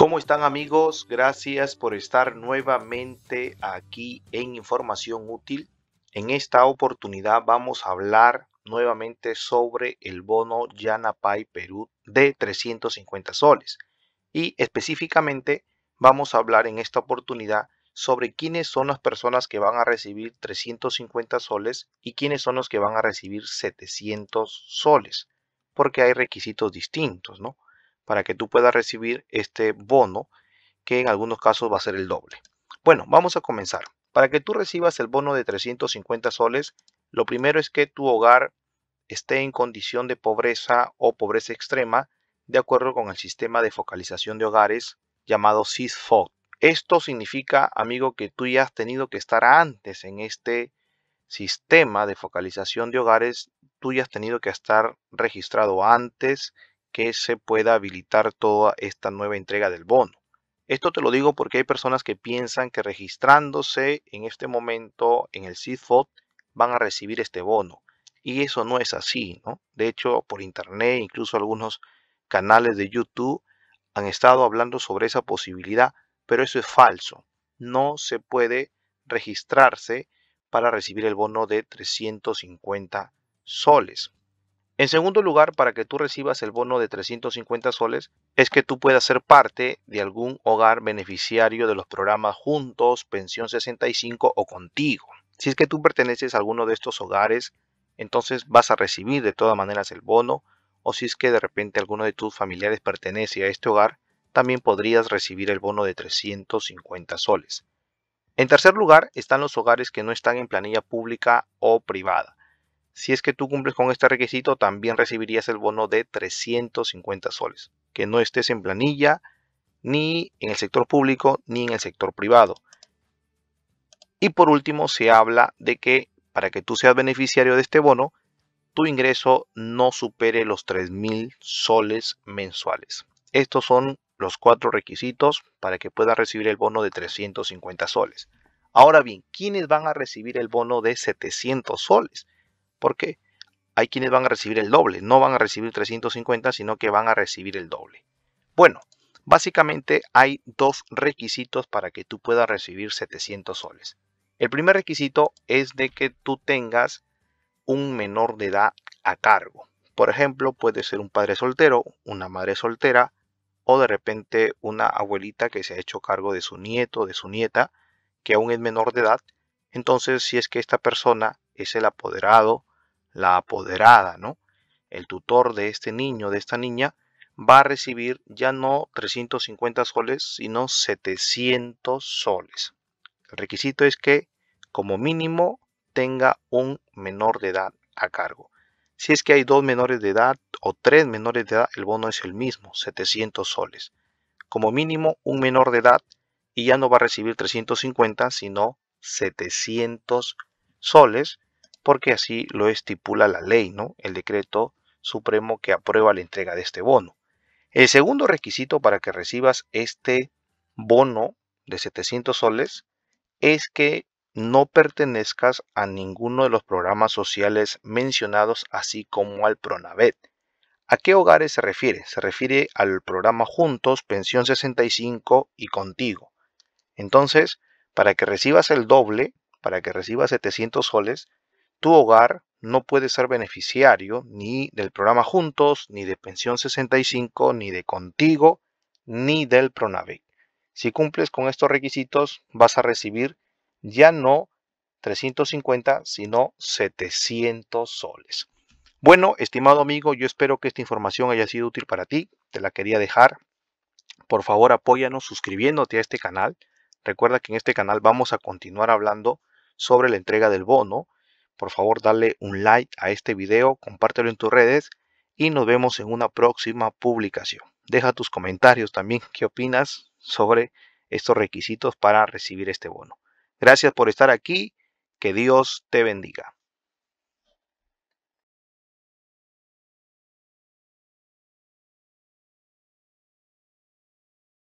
¿Cómo están amigos? Gracias por estar nuevamente aquí en Información Útil. En esta oportunidad vamos a hablar nuevamente sobre el bono Yanapay Perú de 350 soles. Y específicamente vamos a hablar en esta oportunidad sobre quiénes son las personas que van a recibir 350 soles y quiénes son los que van a recibir 700 soles, porque hay requisitos distintos, ¿no? para que tú puedas recibir este bono que en algunos casos va a ser el doble. Bueno, vamos a comenzar. Para que tú recibas el bono de 350 soles, lo primero es que tu hogar esté en condición de pobreza o pobreza extrema de acuerdo con el sistema de focalización de hogares llamado SISFOG. Esto significa, amigo, que tú ya has tenido que estar antes en este sistema de focalización de hogares, tú ya has tenido que estar registrado antes, que se pueda habilitar toda esta nueva entrega del bono. Esto te lo digo porque hay personas que piensan que registrándose en este momento en el CIFOT van a recibir este bono. Y eso no es así, ¿no? De hecho, por internet, incluso algunos canales de YouTube han estado hablando sobre esa posibilidad, pero eso es falso. No se puede registrarse para recibir el bono de 350 soles. En segundo lugar, para que tú recibas el bono de 350 soles, es que tú puedas ser parte de algún hogar beneficiario de los programas Juntos, Pensión 65 o Contigo. Si es que tú perteneces a alguno de estos hogares, entonces vas a recibir de todas maneras el bono, o si es que de repente alguno de tus familiares pertenece a este hogar, también podrías recibir el bono de 350 soles. En tercer lugar están los hogares que no están en planilla pública o privada. Si es que tú cumples con este requisito, también recibirías el bono de 350 soles, que no estés en planilla, ni en el sector público, ni en el sector privado. Y por último, se habla de que para que tú seas beneficiario de este bono, tu ingreso no supere los 3.000 soles mensuales. Estos son los cuatro requisitos para que puedas recibir el bono de 350 soles. Ahora bien, ¿quiénes van a recibir el bono de 700 soles? porque hay quienes van a recibir el doble, no van a recibir 350, sino que van a recibir el doble. Bueno, básicamente hay dos requisitos para que tú puedas recibir 700 soles. El primer requisito es de que tú tengas un menor de edad a cargo. Por ejemplo, puede ser un padre soltero, una madre soltera o de repente una abuelita que se ha hecho cargo de su nieto, de su nieta, que aún es menor de edad. Entonces, si es que esta persona es el apoderado la apoderada, ¿no? El tutor de este niño, de esta niña, va a recibir ya no 350 soles, sino 700 soles. El requisito es que, como mínimo, tenga un menor de edad a cargo. Si es que hay dos menores de edad o tres menores de edad, el bono es el mismo, 700 soles. Como mínimo, un menor de edad y ya no va a recibir 350, sino 700 soles porque así lo estipula la ley, ¿no? El decreto supremo que aprueba la entrega de este bono. El segundo requisito para que recibas este bono de 700 soles es que no pertenezcas a ninguno de los programas sociales mencionados, así como al PRONAVET. ¿A qué hogares se refiere? Se refiere al programa Juntos, Pensión 65 y Contigo. Entonces, para que recibas el doble, para que recibas 700 soles, tu hogar no puede ser beneficiario ni del programa Juntos, ni de Pensión 65, ni de Contigo, ni del Pronavec. Si cumples con estos requisitos, vas a recibir ya no 350, sino 700 soles. Bueno, estimado amigo, yo espero que esta información haya sido útil para ti. Te la quería dejar. Por favor, apóyanos suscribiéndote a este canal. Recuerda que en este canal vamos a continuar hablando sobre la entrega del bono por favor dale un like a este video, compártelo en tus redes y nos vemos en una próxima publicación. Deja tus comentarios también, qué opinas sobre estos requisitos para recibir este bono. Gracias por estar aquí, que Dios te bendiga.